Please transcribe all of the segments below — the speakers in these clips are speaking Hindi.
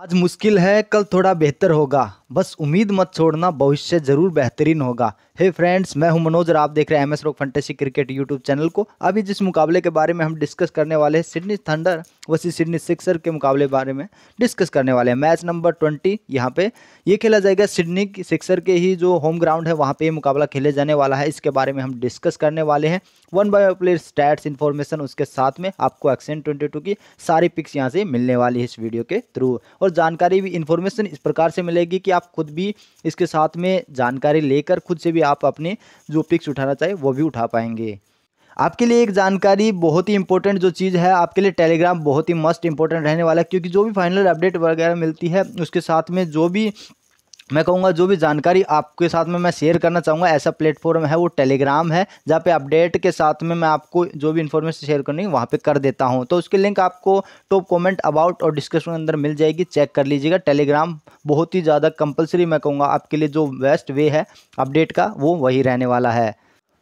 आज मुश्किल है कल थोड़ा बेहतर होगा बस उम्मीद मत छोड़ना भविष्य जरूर बेहतरीन होगा हे फ्रेंड्स मैं हूं मनोज और आप देख रहे हैं M S rock fantasy cricket YouTube channel को अभी जिस मुकाबले के बारे में हम डिस्कस करने वाले हैं Sydney Thunder versus Sydney Sixer के मुकाबले बारे में डिस्कस करने वाले हैं मैच नंबर ट्वेंटी यहाँ पे ये खेला जाएगा सिडनी सिक्सर के ही जो होम ग्राउंड है वहाँ पर ये मुकाबला खेले जाने वाला है इसके बारे में हम डिस्कस करने वाले हैं one by player stats information उसके साथ में आपको एक्सेंट ट्वेंटी टू की सारी पिक्स यहाँ से मिलने वाली है इस वीडियो के थ्रू और जानकारी भी इन्फॉर्मेशन इस प्रकार से मिलेगी कि आप खुद भी इसके साथ में जानकारी लेकर खुद से भी आप अपने जो पिक्स उठाना चाहिए वो भी उठा पाएंगे आपके लिए एक जानकारी बहुत ही इंपॉर्टेंट जो चीज़ है आपके लिए टेलीग्राम बहुत ही मस्ट इंपॉर्टेंट रहने वाला है क्योंकि जो भी फाइनल अपडेट वगैरह मिलती है उसके साथ में जो भी मैं कहूँगा जो भी जानकारी आपके साथ में मैं शेयर करना चाहूँगा ऐसा प्लेटफॉर्म है वो टेलीग्राम है जहाँ पे अपडेट के साथ में मैं आपको जो भी इन्फॉर्मेशन शेयर करनी है वहाँ पे कर देता हूँ तो उसकी लिंक आपको टॉप कमेंट अबाउट और डिस्क्रिप्शन के अंदर मिल जाएगी चेक कर लीजिएगा टेलीग्राम बहुत ही ज़्यादा कंपलसरी मैं कहूँगा आपके लिए जो बेस्ट वे है अपडेट का वो वही रहने वाला है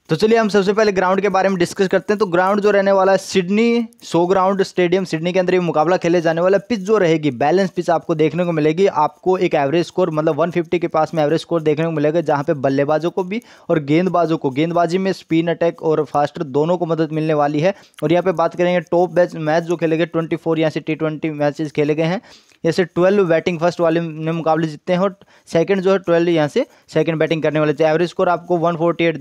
तो चलिए हम सबसे पहले ग्राउंड के बारे में डिस्कस करते हैं तो ग्राउंड जो रहने वाला है Sydney Showground Stadium Sydney के अंदर ये मुकाबला खेले जाने वाला पिच जो रहेगी बैलेंस पिच आपको देखने को मिलेगी आपको एक एवरेज स्कोर मतलब 150 के पास में एवरेज स्कोर देखने को मिलेगा जहाँ पे बल्लेबाजों को भी और गेंदबाजों को गेंदबाजी में स्पिन अटैक और फास्टर दोनों को मदद मिलने वाली है और यहाँ पर बात करेंगे टॉप बैच मैच जो खेले गए ट्वेंटी फोर यहाँ से टी ट्वेंटी खेले गए हैं जैसे ट्वेल्व बैटिंग फर्स्ट वाले ने मुकाबले जीतते हैं और सेकेंड जो है ट्वेल्व यहाँ से सेकेंड बैटिंग करने वाले एवरेज तो स्कोर आपको वन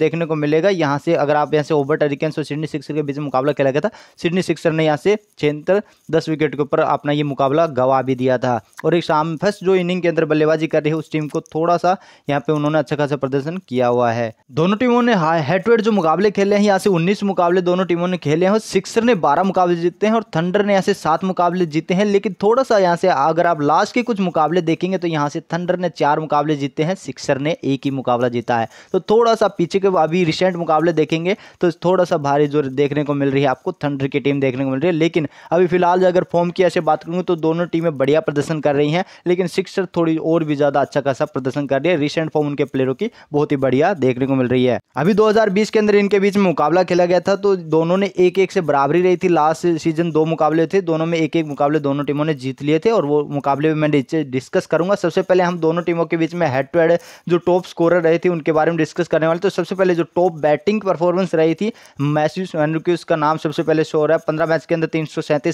देखने को मिलेगा यहाँ से अगर आप यहाँ से ओवर टेरिकेंस और सिडनी सिक्सर के बीच मुकाबला खेला गया था सिडनी सिक्सर ने यहाँ से छिहत्तर दस विकेट के ऊपर अपना ये मुकाबला गवा भी दिया था और एक शाम फर्स्ट जो इनिंग के अंदर बल्लेबाजी कर रही है उस टीम को थोड़ा सा यहाँ पे उन्होंने अच्छा खासा प्रदर्शन किया हुआ है दोनों टीमों ने हेड जो मुकाबले खेले हैं यहाँ से उन्नीस मुकाबले दोनों टीमों ने खेले हैं और सिक्सर ने बारह मुकाबले जीते हैं और थंडर ने यहाँ से सात मुकाबले जीते हैं लेकिन थोड़ा सा यहाँ से अगर आप लास्ट के कुछ मुकाबले देखेंगे तो यहाँ से थंडर ने चार मुकाबले जीते हैं सिक्सर ने एक ही मुकाबला जीता है तो थोड़ा सा पीछे के अभी रिसेंट मुकाबले देखेंगे तो थोड़ा सा भारी जोर देखने को मिल रही है आपको थंडर की टीम देखने को मिल रही है लेकिन अभी फिलहाल अगर फॉर्म की ऐसे बात करूँगी तो दोनों टीमें बढ़िया प्रदर्शन कर रही हैं लेकिन सिक्सर थोड़ी और भी ज़्यादा अच्छा खासा प्रदर्शन कर रही है रिसेंट फॉर्म उनके प्लेयरों की बहुत ही बढ़िया देखने को मिल रही है अभी दो के अंदर इनके बीच में मुकाबला खेला गया था तो दोनों ने एक एक से बराबरी रही थी लास्ट सीजन दो मुकाबले थे दोनों में एक एक मुकाबले दोनों टीमों ने जीत लिए थे और वो मुकाबले में मैं डिस्कस करूंगा सबसे पहले हम दोनों टीमों के बीच में हेड टू हेड जो टॉप स्कोरर रहे थे उनके बारे में डिस्कस करने वाले तो सबसे पहले जो टॉप बैट बैटिंग परफॉर्मेंस रही थी मैसूस हेनरिक्यूज का नाम सबसे पहले शो हो रहा है पंद्रह मैच के अंदर तीन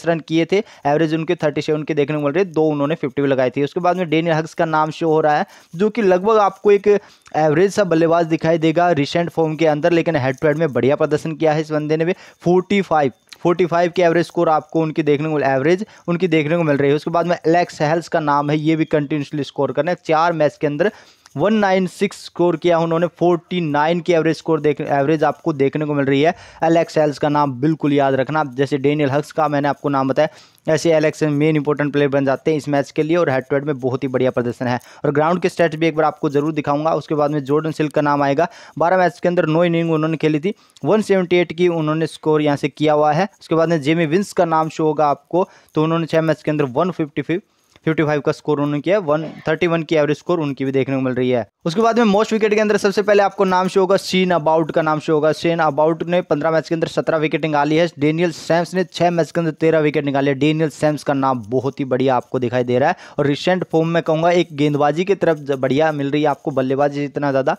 रन किए थे एवरेज उनके थर्टी सेवन के देखने को मिल रही है दो उन्होंने फिफ्टी भी लगाई थी उसके बाद में डेनियल हक्स का नाम शो हो रहा है जो कि लगभग आपको एक एवरेज सा बल्लेबाज दिखाई देगा रिसेंट फॉर्म के अंदर लेकिन हेड टू हेड में बढ़िया प्रदर्शन किया है इस बंदे ने भी फोर्टी फाइव 45 के एवरेज स्कोर आपको उनकी देखने को एवरेज उनकी देखने को मिल रही है उसके बाद में एलेक्स हेल्स का नाम है ये भी कंटिन्यूसली स्कोर करना है चार मैच के अंदर वन नाइन सिक्स स्कोर किया उन्होंने फोर्टी नाइन की एवरेज स्कोर देख एवरेज आपको देखने को मिल रही है एलेक्स हेल्स का नाम बिल्कुल याद रखना जैसे डेनियल हक्स का मैंने आपको नाम बताया ऐसे एलेक्स मेन इंपॉर्टेंट प्लेयर बन जाते हैं इस मैच के लिए और हेड टू हेड में बहुत ही बढ़िया प्रदर्शन है और ग्राउंड के स्टेट्स भी एक बार आपको जरूर दिखाऊंगा उसके बाद में जोर्डन सिल्क का नाम आएगा बारह मैच के अंदर नो इनिंग उन्होंने खेली थी वन की उन्होंने स्कोर यहाँ से किया हुआ है उसके बाद में जेमी विंस का नाम शो होगा आपको तो उन्होंने छः मैच के अंदर वन फिफ्टी 55 का स्कोर उन्होंने किया वन थर्टी वन की एवरेज स्कोर उनकी भी देखने को मिल रही है उसके बाद में मोस्ट विकेट के अंदर सबसे पहले आपको नाम शो होगा सीन अबाउट का नाम शो होगा सीन अबाउट ने पंद्रह मैच के अंदर सत्रह विकेट निकाली है डेनियल सैम्स ने छह मैच के अंदर तेरह विकेट निकाली है डेनियल सैम्स का नाम बहुत ही बढ़िया आपको दिखाई दे रहा है और रिसेंट फॉर्म में कहूँगा एक गेंदबाजी की तरफ बढ़िया मिल रही है आपको बल्लेबाजी इतना ज़्यादा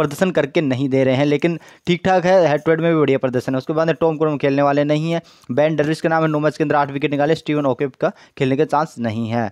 प्रदर्शन करके नहीं दे रहे हैं लेकिन ठीक ठाक है हेड टू हेड में भी बढ़िया प्रदर्शन है उसके बाद टॉम क्रोम खेलने वाले नहीं है बैन डरविस का नाम है नुमज के अंदर आठ विकेट निकाले स्टीवन ओकेप का खेलने के चांस नहीं है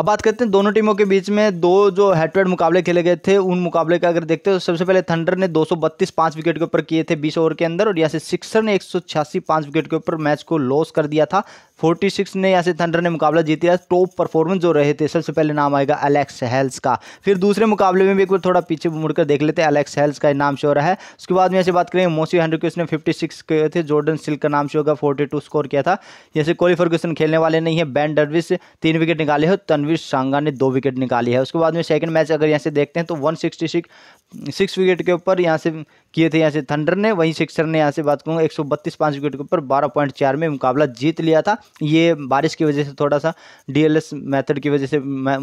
अब बात करते हैं दोनों टीमों के बीच में दो जो हेड टू हेड मुकाबले खेले गए थे उन मुकाबले का अगर देखते हैं तो सबसे पहले थंडर ने 232 पांच विकेट के ऊपर किए थे 20 ओवर के अंदर और यहाँ से सिक्सर ने 186 पांच विकेट के ऊपर मैच को लॉस कर दिया था फोर्टी सिक्स ने या थंडर ने मुकाबला जीत लिया टॉप परफॉर्मेंस जो रहे थे सबसे पहले नाम आएगा अलेक्स हेल्स का फिर दूसरे मुकाबले में भी एक बार थोड़ा पीछे मुड़कर देख लेते हैं अलेक्स हेल्स का नाम शोर रहा है उसके बाद में ऐसे बात करेंगे मोसी हंड्रेड के उसने फिफ्टी सिक्स किए थे जॉर्डन सिल्क का नाम शो होगा फोर्टी टू स्कोर किया था जैसे कोहली क्वेश्चन खेलने वाले नहीं है बैन डरविस तीन विकेट निकाले हैं तनवीर सांगा ने दो विकेट निकाली है उसके बाद में सेकंड मैच अगर यहाँ से देखते हैं तो one sixty six six wicket के ऊपर यहाँ से किए थे यहाँ से थंडर ने वहीं सिक्सर ने यहाँ से बात करूँगा एक सौ बत्तीस पाँच विकेट के ऊपर बारह पॉइंट चार में मुकाबला जीत लिया था ये बारिश की वजह से थोड़ा सा डी मेथड की वजह से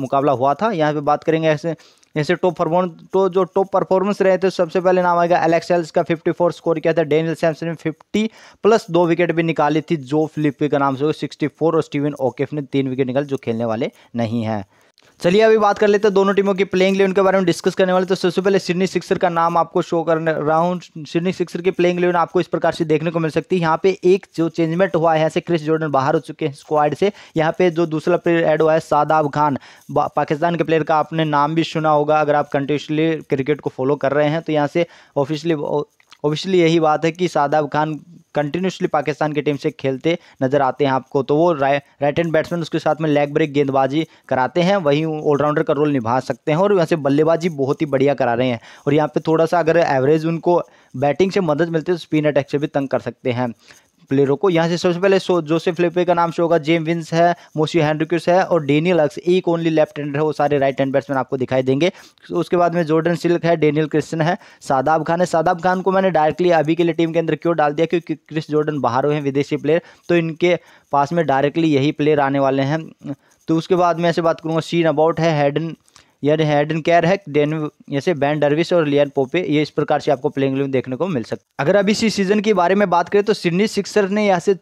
मुकाबला हुआ था यहाँ पे बात करेंगे ऐसे ऐसे टॉप परफॉर्म तो जो टॉप परफॉर्मेंस रहे थे सबसे पहले नाम आएगा एलेक्स एल्स का 54 स्कोर किया था डेनियल सैमसन ने 50 प्लस दो विकेट भी निकाली थी जो फिलिपी का नाम से 64 और स्टीवन ओकेफ ने तीन विकेट निकाले जो खेलने वाले नहीं हैं चलिए अभी बात कर लेते हैं दोनों टीमों की प्लेइंग इलेवन के बारे में डिस्कस करने वाले तो सबसे पहले सिडनी सिक्सर का नाम आपको शो कर रहा हूँ सिडनी सिक्सर की प्लेइंग इलेवन आपको इस प्रकार से देखने को मिल सकती है यहाँ पे एक जो चेंजमेंट हुआ है यहाँ से क्रिस जॉर्डन बाहर हो चुके हैं स्क्वाड से यहाँ पे जो दूसरा प्लेयर एड हुआ है सादाब खान पाकिस्तान के प्लेयर का आपने नाम भी सुना होगा अगर आप कंटिन्यूसली क्रिकेट को फॉलो कर रहे हैं तो यहाँ से ऑफिशियली ओबियसली यही बात है कि शादाब खान कंटिन्यूसली पाकिस्तान की टीम से खेलते नजर आते हैं आपको तो वो रा, राइट हैंड बैट्समैन उसके साथ में लेग ब्रेक गेंदबाजी कराते हैं वहीं ऑलराउंडर का रोल निभा सकते हैं और वैसे बल्लेबाजी बहुत ही बढ़िया करा रहे हैं और यहाँ पे थोड़ा सा अगर एवरेज उनको बैटिंग से मदद मिलती है तो स्पिन अटैक से भी तंग कर सकते हैं प्लेयरों को यहाँ से सबसे पहले जोसेफ लेपे का नाम शो होगा जेम विंस है मोशी हैंड्रिक्यूस है और डेनियल अक्स एक ओनली लेफ्ट हैंडर है वो सारे राइट हैंड बैट्समैन आपको दिखाई देंगे उसके बाद में जोर्डन सिल्क है डेनियल क्रिस्टन है सादाब खान है सादाब खान को मैंने डायरेक्टली अभी के लिए टीम के अंदर क्यों डाल दिया क्योंकि क्रिस जोर्डन बाहर हुए हैं विदेशी प्लेयर तो इनके पास में डायरेक्टली यही प्लेयर आने वाले हैं तो उसके बाद मैं ऐसे बात करूँगा सीन अबाउट है हेडन यह हेडन कैर है डेन जैसे बैन डरविस और लियन पोपे ये इस प्रकार से आपको प्लेइंग इलेवन देखने को मिल सकता अगर अब इसी सीजन के बारे में बात करें तो सिडनी सिक्सर ने यहाँ से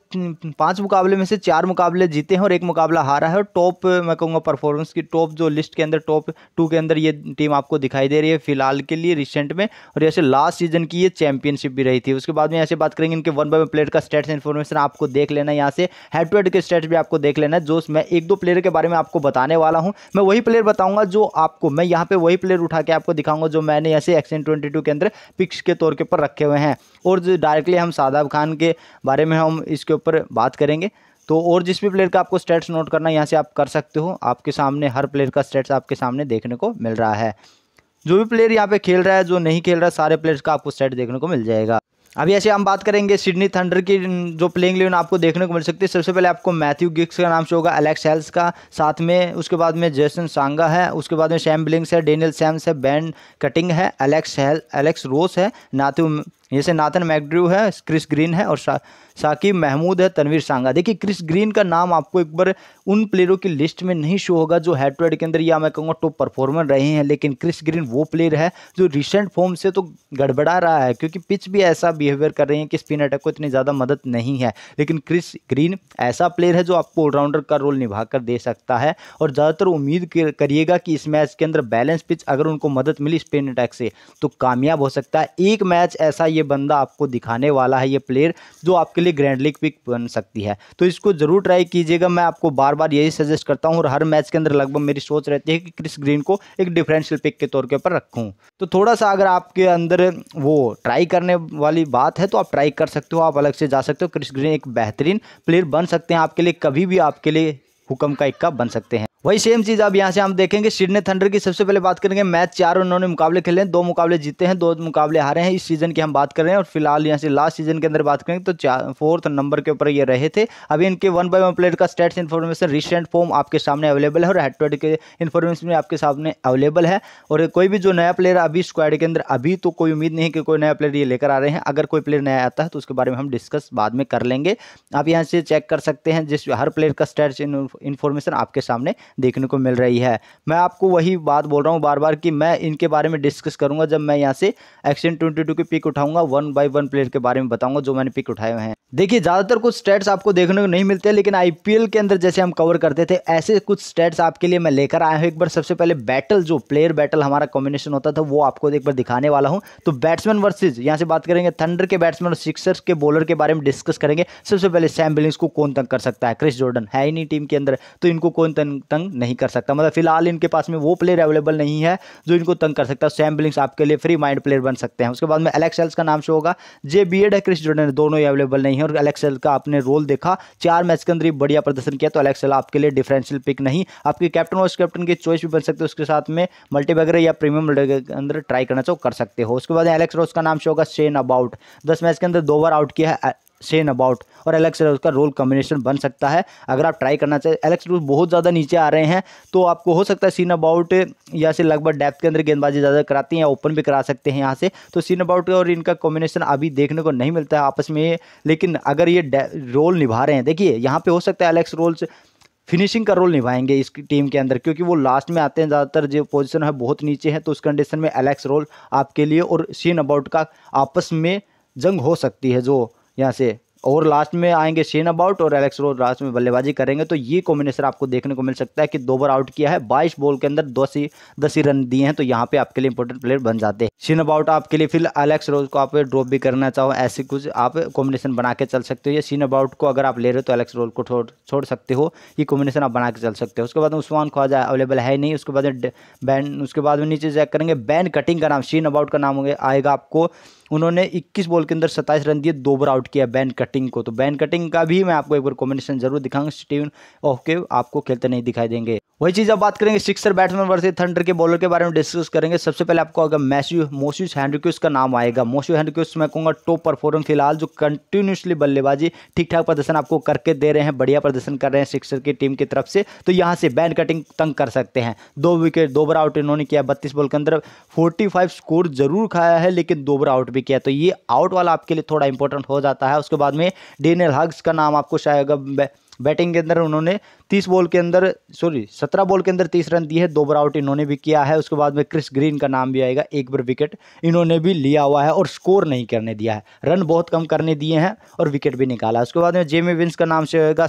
पांच मुकाबले में से चार मुकाबले जीते हैं और एक मुकाबला हारा है और टॉप मैं कहूँगा परफॉर्मेंस की टॉप जो लिस्ट के अंदर टॉप टू के अंदर ये टीम आपको दिखाई दे रही है फिलहाल के लिए रिसेंट में और जैसे लास्ट सीजन की ये चैंपियनशिप भी रही थी उसके बाद में ऐसे बात करेंगे इनके वन बाई प्लेयर का स्टेट्स इन्फॉर्मेशन आपको देख लेना यहाँ से हेड टू हेड के स्टेट्स भी आपको देख लेना जो मैं एक दो प्लेयर के बारे में आपको बताने वाला हूँ मैं वही प्लेयर बताऊँगा जो आपको मैं यहाँ पे वही प्लेयर उठा के आपको दिखाऊंगा जो मैंने ऐसे एक्शन ट्वेंटी के अंदर पिक्स के तौर के ऊपर रखे हुए हैं और जो डायरेक्टली हम शादाब खान के बारे में हम इसके ऊपर बात करेंगे तो और जिस भी प्लेयर का आपको स्टेट्स नोट करना यहाँ से आप कर सकते हो आपके सामने हर प्लेयर का स्टेट्स आपके सामने देखने को मिल रहा है जो भी प्लेयर यहाँ पे खेल रहा है जो नहीं खेल रहा है सारे प्लेयर्स का आपको स्टेट देखने को मिल जाएगा अभी ऐसे हम बात करेंगे सिडनी थंडर की जो प्लेइंग लेवन आपको देखने को मिल सकती है सबसे पहले आपको मैथ्यू गिक्स का नाम से होगा एलेक्स हेल्स का साथ में उसके बाद में जेसन सांगा है उसके बाद में सैम बिलिंग्स है डेनियल सैम्स है बैन कटिंग है एलेक्स हेल एलेक्स रोस है नाथ्यू जैसे नाथन मैकड्रू है क्रिस ग्रीन है और साकिब महमूद है तनवीर सांगा देखिए क्रिस ग्रीन का नाम आपको एक बार उन प्लेयरों की लिस्ट में नहीं शो होगा जो हेड टू हेड के अंदर या मैं कहूँगा टॉप परफॉर्मर रहे हैं लेकिन क्रिस ग्रीन वो प्लेयर है जो रिसेंट फॉर्म से तो गड़बड़ा रहा है क्योंकि पिच भी ऐसा बिहेवियर कर रही है कि स्पिन अटैक को इतनी ज़्यादा मदद नहीं है लेकिन क्रिस ग्रीन ऐसा प्लेयर है जो आपको ऑलराउंडर का रोल निभा कर दे सकता है और ज़्यादातर उम्मीद करिएगा कि इस मैच के अंदर बैलेंस पिच अगर उनको मदद मिली स्पिन अटैक से तो कामयाब हो सकता है एक मैच ऐसा ये बंदा आपको दिखाने वाला है ये प्लेयर जो आपके लिए ग्रैंड लीग पिक बन सकती है तो इसको ज़रूर ट्राई कीजिएगा मैं आपको बार बार यही सजेस्ट करता हूँ और हर मैच के अंदर लगभग मेरी सोच रहती है कि क्रिस ग्रीन को एक डिफरेंशियल पिक के तौर के ऊपर रखूँ तो थोड़ा सा अगर आपके अंदर वो ट्राई करने वाली बात है तो आप ट्राई कर सकते हो आप अलग से जा सकते हो क्रिस ग्रीन एक बेहतरीन प्लेयर बन सकते हैं आपके लिए कभी भी आपके लिए हुक्म का इक्का बन सकते हैं वही सेम चीज़ अब यहाँ से हम देखेंगे सिडने थंडर की सबसे पहले बात करेंगे मैच चार उन्होंने मुकाबले खेले हैं दो मुकाबले जीते हैं दो मुकाबले हारे हैं इस सीज़न की हम बात कर रहे हैं और फिलहाल यहाँ से लास्ट सीजन के अंदर बात करेंगे तो चार फोर्थ नंबर के ऊपर ये रहे थे अभी इनके वन बाय वन प्लेयर का स्टेट्स इन्फॉर्मेशन रिसेंट फॉर्म आपके सामने अवेलेबल है और हेड टू हेड के इन्फॉर्मेशन भी आपके सामने अवेलेबल है और कोई भी जो नया प्लेयर अभी स्क्वाड के अंदर अभी तो कोई उम्मीद नहीं कि कोई नया प्लेयर ये लेकर आ रहे हैं अगर कोई प्लेयर नया आता है तो उसके बारे में हम डिस्कस बाद में कर लेंगे आप यहाँ से चेक कर सकते हैं जिस हर प्लेयर का स्टेट्स इन्फॉर्मेशन आपके सामने देखने को मिल रही है मैं आपको वही बात बोल रहा हूँ बार बार कि मैं इनके बारे में डिस्कस करूँगा जब मैं यहाँ से एक्शन ट्वेंटी के पिक उठाऊंगा वन बाई वन प्लेयर के बारे में बताऊँगा जो मैंने पिक उठाए हुए हैं देखिए ज़्यादातर कुछ स्टेट्स आपको देखने को नहीं मिलते लेकिन आईपीएल के अंदर जैसे हम कवर करते थे ऐसे कुछ स्टेट्स आपके लिए मैं लेकर आया हूँ एक बार सबसे पहले बैटल जो प्लेयर बैटल हमारा कॉम्बिनेशन होता था वो आपको एक बार दिखाने वाला हूँ तो बैट्समैन वर्सेज यहाँ से बात करेंगे थंडर के बैट्समैन और सिक्सर्स के बॉलर के बारे में डिस्कस करेंगे सबसे पहले सैम बिलिंग्स को कौन तंग कर सकता है क्रिस जॉर्डन है ही नहीं टीम के अंदर तो इनको कौन तंग तंग नहीं कर सकता मतलब फिलहाल इनके पास में वो प्लेयर अवेलेबल नहीं है जो इनको तंग कर सकता है सैम बिलिंग्स आपके लिए फ्री माइंड प्लेयर बन सकते हैं उसके बाद में एलेक्स एल्स का नाम शो होगा जे बी एड है क्रिस जॉर्डन दोनों ही अवेलेबल नहीं है और अलेक्सेल का आपने रोल देखा चार मैच के अंदर ही बढ़िया प्रदर्शन किया तो अलेक्सेल आपके लिए डिफरेंशियल पिक नहीं आपके कैप्टन और कैप्टन की चॉइस भी बन सकते हो उसके साथ में मल्टी वगैरह या प्रीमियम के अंदर ट्राई करना चाहो कर सकते हो उसके बाद एलेक्स रोज का नाम शो होगा सेन अबाउट दस मैच के अंदर दो बार आउट किया है सेन अबाउट और एलेक्स रूस का रोल कॉम्बिनेशन बन सकता है अगर आप ट्राई करना चाहें एलेक्स रूस बहुत ज़्यादा नीचे आ रहे हैं तो आपको हो सकता है सीन अबाउट यहाँ से लगभग डेप्थ के अंदर गेंदबाजी ज़्यादा कराती हैं या ओपन भी करा सकते हैं यहाँ से तो सीन अबाउट और इनका कॉम्बिनेशन अभी देखने को नहीं मिलता है आपस में लेकिन अगर ये रोल निभा रहे हैं देखिए यहाँ पर हो सकता है एलेक्स रोल्स फिनिशिंग का रोल निभाएंगे इस टीम के अंदर क्योंकि वो लास्ट में आते हैं ज़्यादातर जो पोजीशन है बहुत नीचे है तो उस कंडीशन में एलेक्स रोल आपके लिए और सीन अबाउट का आपस में जंग हो सकती है जो यहाँ से और लास्ट में आएंगे शेन अबाउट और एलेक्स रोज लास्ट में बल्लेबाजी करेंगे तो ये कॉम्बिनेशन आपको देखने को मिल सकता है कि दो बार आउट किया है बाईस बॉल के अंदर दस ही दस ही रन दिए हैं तो यहाँ पे आपके लिए इंपॉर्टेंट प्लेयर बन जाते हैं शेन अबाउट आपके लिए फिर एलेक्स रोज को आप ड्रॉप भी करना चाहो ऐसे कुछ आप कॉम्बिनेशन बना के चल सकते हो या शीन अबाउट को अगर आप ले रहे हो तो एलेक्स रोज को छोड़ छोड़ सकते हो ये कॉम्बिनेशन आप बना के चल सकते हो उसके बाद उस्मान ख्वाजा अवेलेबल है नहीं उसके बाद बैन उसके बाद में नीचे चेक करेंगे बैन कटिंग का नाम शीन अबाउट का नाम आएगा आपको उन्होंने 21 बॉल के अंदर 27 रन दिए दो बार आउट किया बैन कटिंग को तो बैन कटिंग का भी मैं आपको एक बार कॉम्बिनेशन जरूर दिखाऊंगा स्टीवन ओके के आपको खेलते नहीं दिखाई देंगे वही चीज़ अब बात करेंगे सिक्सर बैट्समैन वर्सेस थंडर के बॉलर के बारे में डिस्कस करेंगे सबसे पहले आपको अगर मैस्यू मोस्यूस हैंड्रिक्यूस का नाम आएगा मोस्यू हैंड्रिक्यूस मैं कहूँगा टॉप परफॉर्म फिलहाल जो कंटिन्यूसली बल्लेबाजी ठीक ठाक प्रदर्शन आपको करके दे रहे हैं बढ़िया प्रदर्शन कर रहे हैं सिक्सर की टीम की तरफ से तो यहाँ से बैन कटिंग तंग कर सकते हैं दो विकेट दो बार आउट इन्होंने किया बत्तीस बॉल के अंदर फोर्टी स्कोर जरूर खाया है लेकिन दो बार आउट भी किया तो ये आउट वाला आपके लिए थोड़ा इंपॉर्टेंट हो जाता है उसके बाद में डेनियल हग्स का नाम आपको शायद बैटिंग के अंदर उन्होंने तीस बॉल के अंदर सॉरी सत्रह बॉल के अंदर तीस रन दिए है दो बार आउट इन्होंने भी किया है उसके बाद में क्रिस ग्रीन का नाम भी आएगा एक बार विकेट इन्होंने भी लिया हुआ है और स्कोर नहीं करने दिया है रन बहुत कम करने दिए हैं और विकेट भी निकाला है उसके बाद में जेमी विंस का नाम से होगा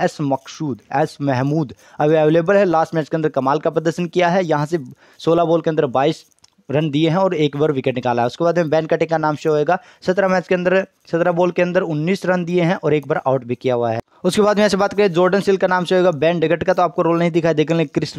एस मकसूद एस महमूद अभी अवेलेबल है लास्ट मैच के अंदर कमाल का प्रदर्शन किया है यहाँ से सोलह बॉल के अंदर बाईस रन दिए हैं और एक बार विकेट निकाला है उसके बाद में बैन कटिंग का नाम शो होएगा सत्रह मैच के अंदर सत्रह बॉल के अंदर उन्नीस रन दिए हैं और एक बार आउट भी किया हुआ है उसके बाद में यहाँ से बात करें जॉर्डन सिल का नाम से होगा बैन डेगट का तो आपको रोल नहीं दिखाई देगा लेकिन क्रिस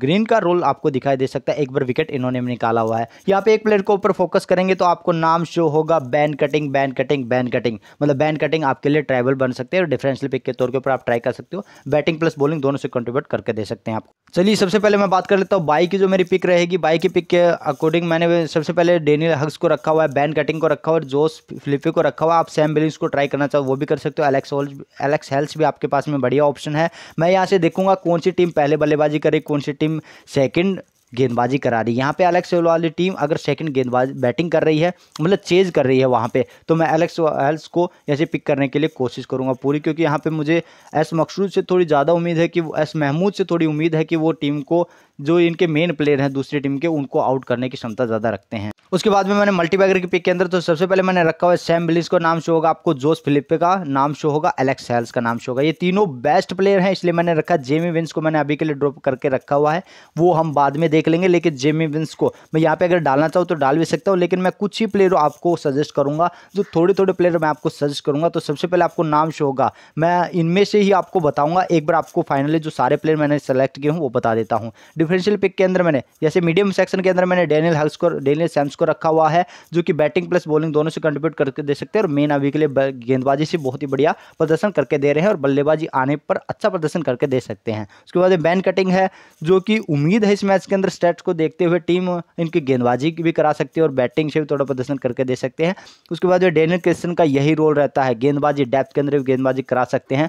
ग्रीन का रोल आपको दिखाई दे सकता है एक बार विकेट इन्होंने निकाला हुआ है यहाँ पे एक प्लेयर के ऊपर फोकस करेंगे तो आपको नाम शो होगा Ben Cutting Ben Cutting Ben Cutting मतलब बैन कटिंग आपके लिए ट्राइवल बन सकते हैं और डिफरेंशियल पिक के तौर के ऊपर आप ट्राई कर सकते हो बैटिंग प्लस बॉलिंग दोनों से कंट्रीब्यूट करके दे सकते हैं आपको चलिए सबसे पहले मैं बात कर लेता हूँ बाई की जो मेरी पिक रहेगी बाई की पिक के अकॉर्डिंग मैंने सबसे पहले डेनियल हक्स को रखा हुआ है बैन कटिंग को रखा हुआ है जोस फ्लिपी को रखा हुआ है आप सैम बिलिंग्स को ट्राई करना चाहो वो भी कर सकते हो एलेक्स एलेक्स हेल्थ बॉल्स भी आपके पास में बढ़िया ऑप्शन है मैं यहाँ से देखूंगा कौन सी टीम पहले बल्लेबाजी करे कौन सी टीम सेकेंड गेंदबाजी करा रही है यहाँ पे एलेक्स एल वाली टीम अगर सेकंड गेंदबाज बैटिंग कर रही है मतलब चेज कर रही है वहाँ पे तो मैं एलेक्स एल्स को ऐसे पिक करने के लिए कोशिश करूँगा पूरी क्योंकि यहाँ पे मुझे एस मकसूद से थोड़ी ज़्यादा उम्मीद है कि वो एस महमूद से थोड़ी उम्मीद है कि वो टीम को जो इनके मेन प्लेयर हैं दूसरी टीम के उनको आउट करने की क्षमता ज़्यादा रखते हैं उसके बाद में मैंने मल्टीबैगर के पिक के अंदर तो सबसे पहले मैंने रखा हुआ है सैम बिलिस का नाम शो होगा आपको जोस फिलिपे का नाम शो होगा एलेक्स हेल्स का नाम शो होगा ये तीनों बेस्ट प्लेयर हैं इसलिए मैंने रखा जेमी विंस को मैंने अभी के लिए ड्रॉप करके रखा हुआ है वो हम बाद में देख लेंगे लेकिन जेमी विंस को मैं यहाँ पे अगर डालना चाहूँ तो डाल भी सकता हूँ लेकिन मैं कुछ ही प्लेयर आपको सजेस्ट करूँगा जो थोड़े थोड़े प्लेयर मैं आपको सजेस्ट करूँगा तो सबसे पहले आपको नाम शो होगा मैं इनमें से ही आपको बताऊँगा एक बार आपको फाइनली जो सारे प्लेयर मैंने सेलेक्ट किए हूँ वो बता देता हूँ डिफरेंशियल पिक के अंदर मैंने जैसे मीडियम सेक्शन के अंदर मैंने डेनियल हल्स को डेनियल सैम्स को रखा हुआ है जो कि बैटिंग प्लस बॉलिंग दोनों से कंट्रीब्यूट करके दे सकते हैं और मेन अभी के लिए गेंदबाजी से बहुत ही बढ़िया प्रदर्शन करके दे रहे हैं और बल्लेबाजी आने पर अच्छा प्रदर्शन करके दे सकते हैं उसके बाद बैन कटिंग है जो कि उम्मीद है इस मैच के अंदर स्टेट्स को देखते हुए टीम इनकी गेंदबाजी भी करा सकती है और बैटिंग से भी थोड़ा प्रदर्शन करके दे सकते हैं उसके बाद जो डेनियल क्रिस्टन का यही रोल रहता है गेंदबाजी डेप्थ के अंदर भी गेंदबाजी करा सकते हैं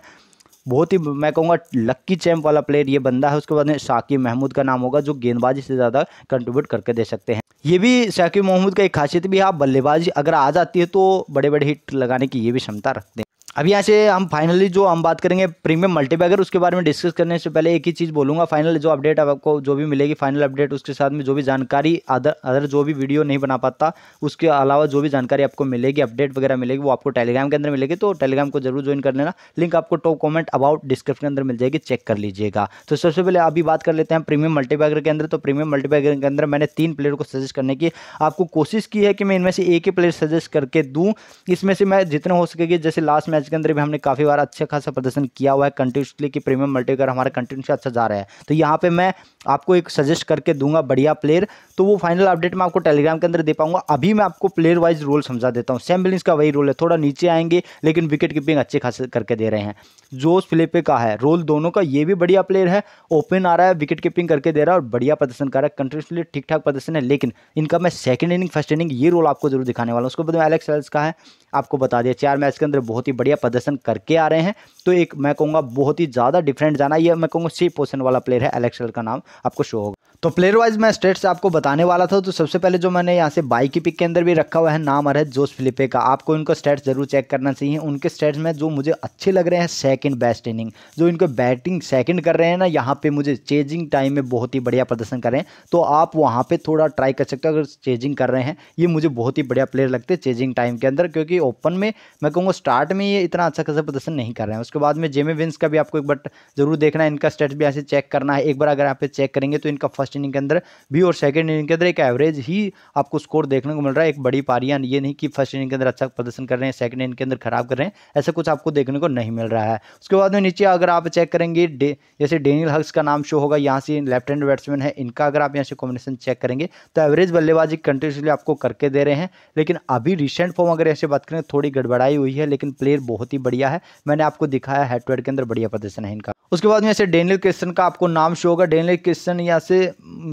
बहुत ही मैं कहूँगा लक्की चैम्प वाला प्लेयर ये बंदा है उसके बाद में शाकिब महमूद का नाम होगा जो गेंदबाजी से ज़्यादा कंट्रीब्यूट करके दे सकते हैं ये भी शाकिब महमूद का एक खासियत भी है बल्लेबाजी अगर आ जाती है तो बड़े बड़े हिट लगाने की ये भी क्षमता रखते हैं अब यहाँ से हम फाइनली जो हम बात करेंगे प्रीमियम मल्टीपैगर उसके बारे में डिस्कस करने से पहले एक ही चीज़ बोलूँगा फाइनल जो अपडेट आपको जो भी मिलेगी फाइनल अपडेट उसके साथ में जो भी जानकारी अदर अदर जो भी वीडियो नहीं बना पाता उसके अलावा जो भी जानकारी आपको मिलेगी अपडेट वगैरह मिलेगी वो आपको टेलीग्राम के अंदर मिलेगी तो टेलीग्राम को जरूर ज्वाइन कर लेना लिंक आपको टॉप कॉमेंट अबाउट डिस्क्रिप्शन के अंदर मिल जाएगी चेक कर लीजिएगा तो सबसे पहले अभी बात कर लेते हैं प्रीमियम मल्टीपैगर के अंदर तो प्रीमियम मल्टीपैगर के अंदर मैंने तीन प्लेयर को सजेस्ट करने की आपको कोशिश की है कि मैं इनमें से एक ही प्लेयर सजेस्ट करके दूँ इसमें से मैं जितने हो सकेगी जैसे लास्ट मैच के अंदर भी हमने काफ़ी बार अच्छा खासा प्रदर्शन किया हुआ है कंटिन्यूसली कि प्रीमियम मल्टीकर हमारे कंटिन्यूसली अच्छा जा रहा है तो यहाँ पे मैं आपको एक सजेस्ट करके दूंगा बढ़िया प्लेयर तो वो फाइनल अपडेट मैं आपको टेलीग्राम के अंदर दे पाऊंगा अभी मैं आपको प्लेयर वाइज रोल समझा देता हूँ सेम बिलिंग्स का वही रोल है थोड़ा नीचे आएंगे लेकिन विकेट कीपिंग अच्छे खास करके दे रहे हैं जोस फिलिपे का है रोल दोनों का ये भी बढ़िया प्लेयर है ओपन आ रहा है विकेट कीपिंग करके दे रहा है और बढ़िया प्रदर्शन कर रहा है कंटिन्यूसली ठीक ठाक प्रदर्शन है लेकिन इनका मैं सेकंड इनिंग फर्स्ट इनिंग ये रोल आपको जरूर दिखाने वाला हूँ उसको बाद में एलेक्स एल्स का है आपको बता दिया चार मैच के अंदर बहुत ही बढ़िया प्रदर्शन करके आ रहे हैं तो एक मैं कहूँगा बहुत ही ज़्यादा डिफरेंट जाना ये मैं कहूँगा सी पोर्सन वाला प्लेयर है एलेक्सल का नाम आपको शो होगा तो प्लेयर वाइज मैं स्टेट्स आपको बताने वाला था तो सबसे पहले जो मैंने यहाँ से बाई की पिक के अंदर भी रखा हुआ है नाम अरहद जोश फिलिपे का आपको इनको स्टेट्स जरूर चेक करना चाहिए उनके स्टेट्स में जो मुझे अच्छे लग रहे हैं सेकंड बेस्ट इनिंग जो इनको बैटिंग सेकंड कर रहे हैं ना यहाँ पे मुझे चेजिंग टाइम में बहुत ही बढ़िया प्रदर्शन कर रहे हैं तो आप वहाँ पर थोड़ा ट्राई कर सकते हो अगर चेजिंग कर रहे हैं ये मुझे बहुत ही बढ़िया प्लेयर लगते हैं चेजिंग टाइम के अंदर क्योंकि ओपन में मैं कहूँगा स्टार्ट में ये इतना अच्छा खासा प्रदर्शन नहीं कर रहे हैं उसके बाद में जेमे विंस का भी आपको एक बार जरूर देखना है इनका स्टेट्स भी यहाँ से चेक करना है एक बार अगर आप चेक करेंगे तो इनका फर्स्ट फर्स्ट इनिंग के अंदर भी और सेकेंड इनिंग के अंदर एक एवरेज ही आपको स्कोर देखने को मिल रहा है एक बड़ी पारियां ये नहीं कि फर्स्ट इनिंग के अंदर अच्छा प्रदर्शन कर रहे हैं सेकंड इनिंग के अंदर खराब कर रहे हैं ऐसा कुछ आपको देखने को नहीं मिल रहा है उसके बाद में नीचे अगर आप चेक करेंगे डे जैसे डेनियल हक्स का नाम शो होगा यहाँ से लेफ्ट हैंड बैट्समैन है इनका अगर आप यहाँ से कॉम्बिनेशन चेक करेंगे तो एवरेज बल्लेबाजी कंटिन्यूसली आपको करके दे रहे हैं लेकिन अभी रिसेंट फॉर्म अगर ऐसे बात करें थोड़ी गड़बड़ाई हुई है लेकिन प्लेयर बहुत ही बढ़िया है मैंने आपको दिखाया हेड टू हेड के अंदर बढ़िया प्रदर्शन है इनका उसके बाद में ऐसे डेनियल क्रिस्टन का आपको नाम शो होगा डेनियल क्रिस्टन यहाँ से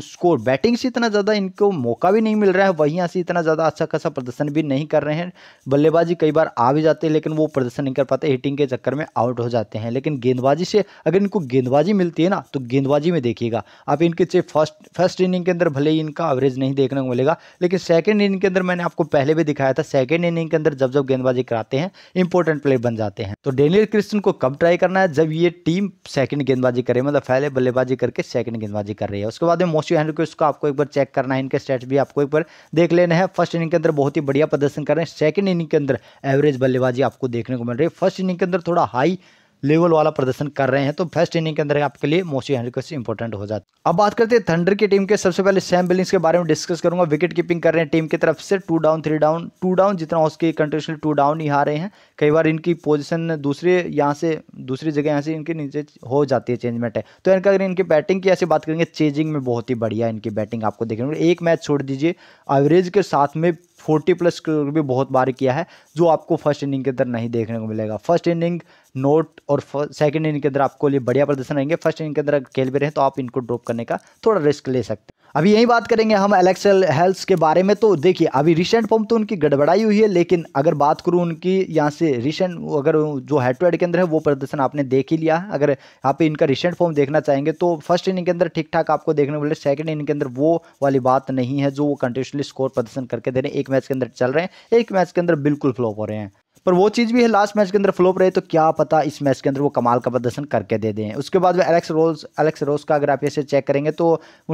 स्कोर बैटिंग से इतना ज़्यादा इनको मौका भी नहीं मिल रहा है वहीं यहाँ से इतना ज़्यादा अच्छा खासा प्रदर्शन भी नहीं कर रहे हैं बल्लेबाजी कई बार आ भी जाते हैं लेकिन वो प्रदर्शन नहीं कर पाते हिटिंग के चक्कर में आउट हो जाते हैं लेकिन गेंदबाजी से अगर इनको गेंदबाजी मिलती है ना तो गेंदबाजी में देखिएगा आप इनके चे फर्स्ट फर्स्ट इनिंग के अंदर भले ही इनका एवरेज नहीं देखने को मिलेगा लेकिन सेकेंड इनिंग के अंदर मैंने आपको पहले भी दिखाया था सेकेंड इनिंग के अंदर जब जब गेंदबाजी कराते हैं इंपॉर्टेंट प्लेयर बन जाते हैं तो डेनियल क्रिस्टन को कब ट्राई करना है जब ये टीम सेकंड गेंदबाजी कर रही है मतलब पहले बल्लेबाजी करके सेकंड गेंदबाजी कर रही है उसके बाद में मोस्टी हेनरी को आपको एक बार चेक करना है इनके स्टेट्स भी आपको एक बार देख लेना है फर्स्ट इनिंग के अंदर बहुत ही बढ़िया प्रदर्शन कर रहे हैं सेकंड इनिंग के अंदर एवरेज बल्लेबाजी आपको देखने को मिल रही है फर्स्ट इनिंग के अंदर थोड़ा हाई लेवल वाला प्रदर्शन कर रहे हैं तो फर्स्ट इनिंग के अंदर आपके लिए मोसी हेनरिकस इंपॉर्टेंट हो जाता है अब बात करते हैं थंडर की टीम के सबसे पहले सैम बिलिंग्स के बारे में डिस्कस करूंगा विकेट कीपिंग कर रहे हैं टीम की तरफ से two down three down two down जितना उसके सके कंटिन्यूसली टू डाउन ही आ रहे हैं कई बार इनकी पोजिशन दूसरे यहाँ से दूसरी जगह यहाँ से इनके नीचे हो जाती है चेंजमेंट है तो इनका अगर इनकी बैटिंग की ऐसी बात करेंगे चेंजिंग में बहुत ही बढ़िया इनकी बैटिंग आपको देखने एक मैच छोड़ दीजिए एवरेज के साथ में फोर्टी प्लस करोड़ भी बहुत बार किया है जो आपको फर्स्ट इनिंग के अंदर नहीं देखने को मिलेगा फर्स्ट इनिंग नोट और सेकंड इनिंग के अंदर आपको लिए बढ़िया प्रदर्शन रहेंगे फर्स्ट इनिंग के अंदर खेल भी रहे तो आप इनको ड्रॉप करने का थोड़ा रिस्क ले सकते हैं अभी यही बात करेंगे हम एलेक्सल हेल्थ के बारे में तो देखिए अभी रिसेंट पंप तो उनकी गड़बड़ाई हुई है लेकिन अगर बात करूँ उनकी यहाँ से रिसेंट अगर जो हेड टू हेड के अंदर है वो प्रदर्शन आपने देख ही लिया अगर आप इनका रिसेंट फॉर्म देखना चाहेंगे तो फर्स्ट इनिंग के अंदर ठीक ठाक आपको देखने मिले सेकंड इनिंग के अंदर वो वाली बात नहीं है जो वो कंटिन्यूसली स्कोर प्रदर्शन करके दे रहे हैं एक मैच के अंदर चल रहे हैं एक मैच के अंदर बिल्कुल फ्लॉप हो रहे हैं पर वो चीज़ भी है लास्ट मैच के अंदर फ्लोप रहे तो क्या पता इस मैच के अंदर वो कमाल का प्रदर्शन करके दे दें उसके बाद वो एलेक्स रोल्स एलेक्स रोस का अगर आप ऐसे चेक करेंगे तो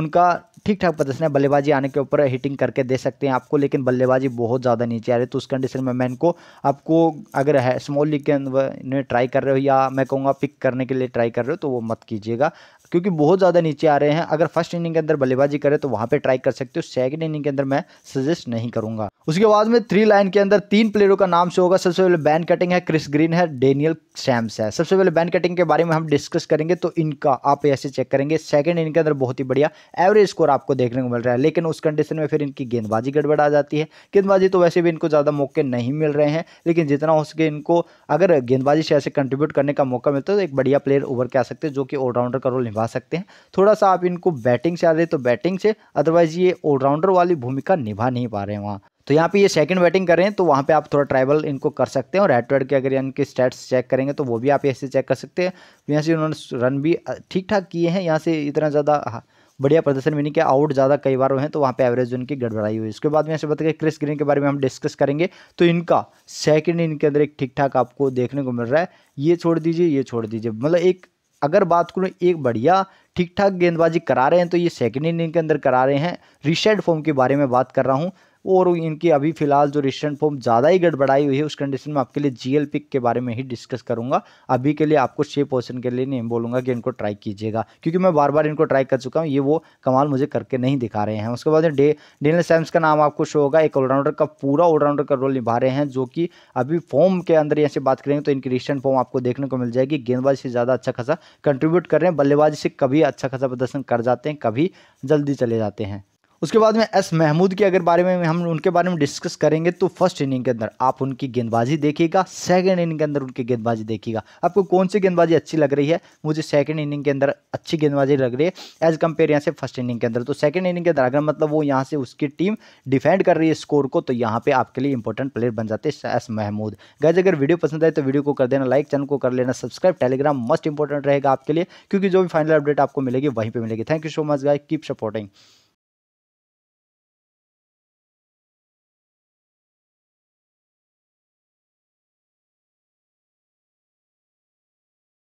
उनका ठीक ठाक प्रदर्शन है बल्लेबाजी आने के ऊपर हिटिंग करके दे सकते हैं आपको लेकिन बल्लेबाजी बहुत ज़्यादा नीचे आ रही तो उस कंडीशन में मैं इनको आपको अगर है स्मॉल लीग के अंदर ट्राई कर रहे हो या मैं कहूँगा पिक करने के लिए ट्राई कर रहे हो तो वो मत कीजिएगा क्योंकि बहुत ज़्यादा नीचे आ रहे हैं अगर फर्स्ट इनिंग के अंदर बल्लेबाजी करें तो वहाँ पे ट्राई कर सकते हो सेकंड इनिंग के अंदर मैं सजेस्ट नहीं करूंगा उसके बाद में थ्री लाइन के अंदर तीन प्लेयरों का नाम से होगा सबसे पहले बैन कटिंग है क्रिस ग्रीन है डेनियल सैम्स है सबसे पहले बैन कटिंग के बारे में हम डिस्कस करेंगे तो इनका आप ऐसे चेक करेंगे सेकंड इनिंग के अंदर बहुत ही बढ़िया एवरेज स्कोर आपको देखने को मिल रहा है लेकिन उस कंडीशन में फिर इनकी गेंदबाजी गड़बड़ आ जाती है गेंदबाजी तो वैसे भी इनको ज़्यादा मौके नहीं मिल रहे हैं लेकिन जितना हो सके इनको अगर गेंदबाजी से ऐसे कंट्रीब्यूट करने का मौका मिलता है तो एक बढ़िया प्लेयर उभर के आ सकते हैं जो कि ऑलराउंडर का रोल निभा निभा सकते हैं थोड़ा सा आप इनको बैटिंग से आ रहे तो बैटिंग से अदरवाइज ये ऑलराउंडर वाली भूमिका निभा नहीं पा रहे हैं वहाँ तो यहाँ पे ये सेकंड बैटिंग कर रहे हैं तो वहाँ पे आप थोड़ा ट्राइबल इनको कर सकते हैं और हेड टू हेड के अगर इनके स्टैट्स चेक करेंगे तो वो भी आप ऐसे चेक कर सकते हैं तो यहाँ से उन्होंने रन भी ठीक ठाक किए हैं यहाँ से इतना ज़्यादा हाँ, बढ़िया प्रदर्शन भी नहीं किया आउट ज़्यादा कई बार हुए हैं तो वहाँ पे एवरेज उनकी गड़बड़ाई हुई इसके बाद में ऐसे बताया क्रिस ग्रीन के बारे में हम डिस्कस करेंगे तो इनका सेकंड इनके अंदर एक ठीक ठाक आपको देखने को मिल रहा है ये छोड़ दीजिए ये छोड़ दीजिए मतलब एक अगर बात करूँ एक बढ़िया ठीक ठाक गेंदबाजी करा रहे हैं तो ये सेकेंड इनिंग के अंदर करा रहे हैं रिशेड फॉर्म के बारे में बात कर रहा हूँ और इनकी अभी फ़िलहाल जो रिसेंट फॉर्म ज़्यादा ही गड़बड़ाई हुई है उस कंडीशन में आपके लिए जीएल पिक के बारे में ही डिस्कस करूँगा अभी के लिए आपको छः पोर्सन के लिए नहीं बोलूँगा कि इनको ट्राई कीजिएगा क्योंकि मैं बार बार इनको ट्राई कर चुका हूँ ये वो कमाल मुझे करके नहीं दिखा रहे हैं उसके बाद डे डेनल सैम्स का नाम आपको शो होगा एक ऑलराउंडर का पूरा ऑलराउंडर का रोल निभा रहे हैं जो कि अभी फॉर्म के अंदर यहाँ से बात करेंगे तो इनकी रिसेंट फॉर्म आपको देखने को मिल जाएगी गेंदबाजी से ज़्यादा अच्छा खासा कंट्रीब्यूट कर रहे हैं बल्लेबाजी से कभी अच्छा खासा प्रदर्शन कर जाते हैं कभी जल्दी चले जाते हैं उसके बाद में एस महमूद के अगर बारे में हम उनके बारे में डिस्कस करेंगे तो फर्स्ट इनिंग के अंदर आप उनकी गेंदबाजी देखिएगा सेकंड इनिंग के अंदर उनकी गेंदबाजी देखिएगा आपको कौन सी गेंदबाजी अच्छी लग रही है मुझे सेकंड इनिंग के अंदर अच्छी गेंदबाजी लग रही है एज कम्पेयर यहाँ से फर्स्ट इनिंग के अंदर तो सेकंड इनिंग के अंदर अगर मतलब वो यहाँ से उसकी टीम डिफेंड कर रही है स्कोर को तो यहाँ पर आपके लिए इंपॉर्टेंट प्लेयर बन जाते हैं एस महमूद गैज अगर वीडियो पसंद आए तो वीडियो को कर देना लाइक चैनल को कर लेना सब्सक्राइब टेलीग्राम मस्ट इंपॉर्टेंट रहेगा आपके लिए क्योंकि जो भी फाइनल अपडेट आपको मिलेगी वहीं पर मिलेगी thank you so much guy keep supporting